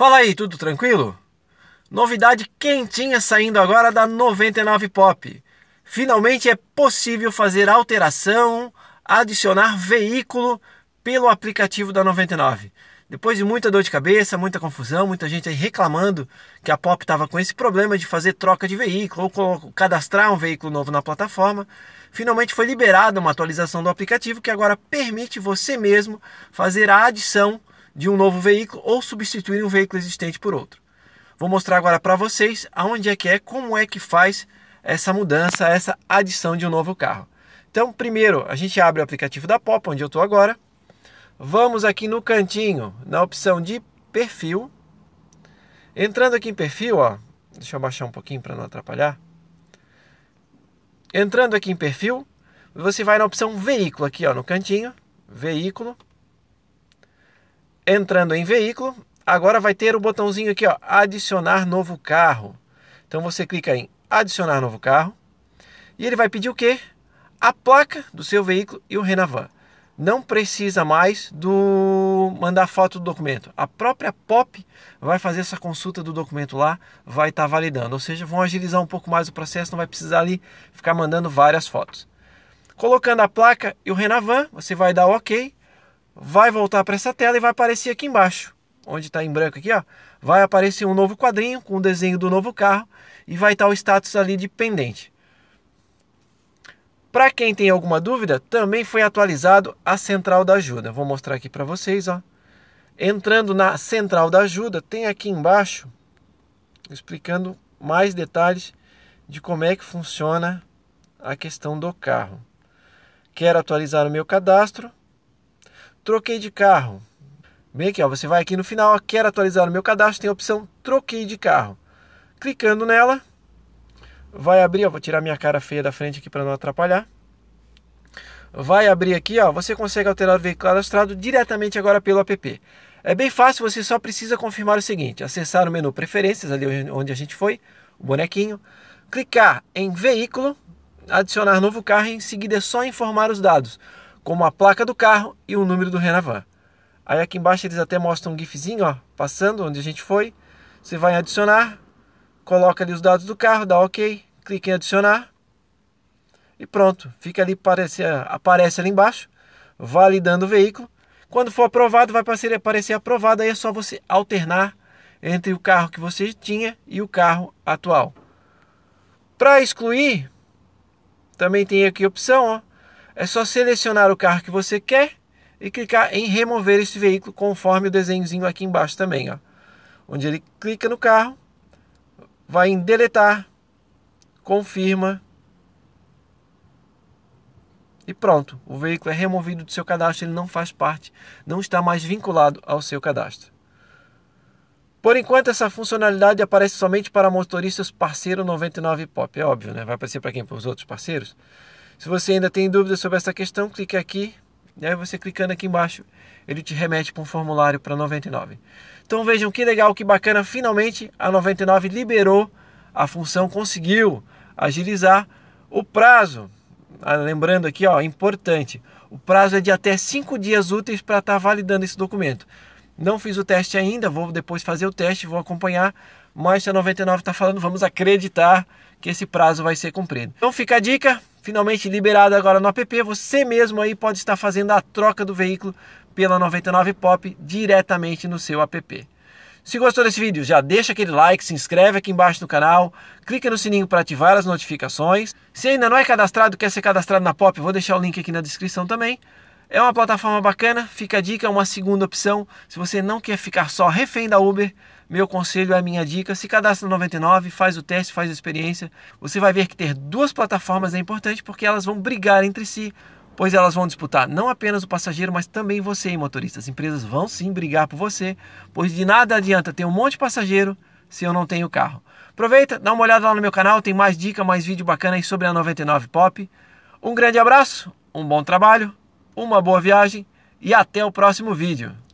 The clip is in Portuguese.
Fala aí, tudo tranquilo? Novidade quentinha saindo agora da 99 Pop. Finalmente é possível fazer alteração, adicionar veículo pelo aplicativo da 99. Depois de muita dor de cabeça, muita confusão, muita gente aí reclamando que a Pop estava com esse problema de fazer troca de veículo ou cadastrar um veículo novo na plataforma, finalmente foi liberada uma atualização do aplicativo que agora permite você mesmo fazer a adição de um novo veículo ou substituir um veículo existente por outro. Vou mostrar agora para vocês aonde é que é, como é que faz essa mudança, essa adição de um novo carro. Então, primeiro, a gente abre o aplicativo da Pop, onde eu estou agora. Vamos aqui no cantinho, na opção de perfil. Entrando aqui em perfil, ó, deixa eu baixar um pouquinho para não atrapalhar. Entrando aqui em perfil, você vai na opção veículo aqui, ó, no cantinho, veículo entrando em veículo, agora vai ter o botãozinho aqui, ó, adicionar novo carro. Então você clica em adicionar novo carro e ele vai pedir o quê? A placa do seu veículo e o Renavan. Não precisa mais do mandar foto do documento. A própria POP vai fazer essa consulta do documento lá, vai estar tá validando. Ou seja, vão agilizar um pouco mais o processo, não vai precisar ali ficar mandando várias fotos. Colocando a placa e o Renavan, você vai dar OK vai voltar para essa tela e vai aparecer aqui embaixo, onde está em branco aqui, ó, vai aparecer um novo quadrinho com o desenho do novo carro e vai estar tá o status ali de pendente. Para quem tem alguma dúvida, também foi atualizado a central da ajuda. Vou mostrar aqui para vocês, ó. Entrando na central da ajuda, tem aqui embaixo explicando mais detalhes de como é que funciona a questão do carro. Quero atualizar o meu cadastro troquei de carro. Bem aqui, ó, você vai aqui no final, ó, quero atualizar o meu cadastro, tem a opção troquei de carro. Clicando nela, vai abrir, ó, vou tirar minha cara feia da frente aqui para não atrapalhar. Vai abrir aqui, ó, você consegue alterar o veículo cadastrado diretamente agora pelo app. É bem fácil, você só precisa confirmar o seguinte: acessar o menu preferências, ali onde a gente foi, o bonequinho, clicar em veículo, adicionar novo carro e em seguida é só informar os dados como a placa do carro e o número do Renavan. Aí aqui embaixo eles até mostram um gifzinho, ó, passando onde a gente foi. Você vai em adicionar, coloca ali os dados do carro, dá OK, clica em adicionar e pronto, fica ali aparece, aparece ali embaixo, validando o veículo. Quando for aprovado, vai aparecer, aparecer aprovado, aí é só você alternar entre o carro que você tinha e o carro atual. Para excluir, também tem aqui a opção, ó, é só selecionar o carro que você quer e clicar em remover este veículo conforme o desenhozinho aqui embaixo também, ó. Onde ele clica no carro, vai em deletar, confirma e pronto, o veículo é removido do seu cadastro, ele não faz parte, não está mais vinculado ao seu cadastro. Por enquanto, essa funcionalidade aparece somente para motoristas parceiro 99 Pop. É óbvio, né? Vai aparecer para quem? Para os outros parceiros? Se você ainda tem dúvidas sobre essa questão, clique aqui. E aí você clicando aqui embaixo, ele te remete para um formulário para 99. Então vejam que legal, que bacana, finalmente a 99 liberou a função, conseguiu agilizar o prazo. Ah, lembrando aqui, ó, importante, o prazo é de até 5 dias úteis para estar tá validando esse documento. Não fiz o teste ainda, vou depois fazer o teste, vou acompanhar, mas a 99 está falando, vamos acreditar que esse prazo vai ser cumprido. Então fica a dica, finalmente liberado agora no app, você mesmo aí pode estar fazendo a troca do veículo pela 99 Pop diretamente no seu app. Se gostou desse vídeo, já deixa aquele like, se inscreve aqui embaixo no canal, clica no sininho para ativar as notificações. Se ainda não é cadastrado, quer ser cadastrado na Pop, vou deixar o link aqui na descrição também. É uma plataforma bacana, fica a dica, é uma segunda opção. Se você não quer ficar só refém da Uber, meu conselho, a minha dica, se cadastra no 99, faz o teste, faz a experiência. Você vai ver que ter duas plataformas é importante porque elas vão brigar entre si, pois elas vão disputar não apenas o passageiro, mas também você, motorista. As empresas vão sim brigar por você, pois de nada adianta ter um monte de passageiro se eu não tenho carro. Aproveita, dá uma olhada lá no meu canal, tem mais dica, mais vídeo bacana aí sobre a 99 Pop. Um grande abraço, um bom trabalho, uma boa viagem e até o próximo vídeo.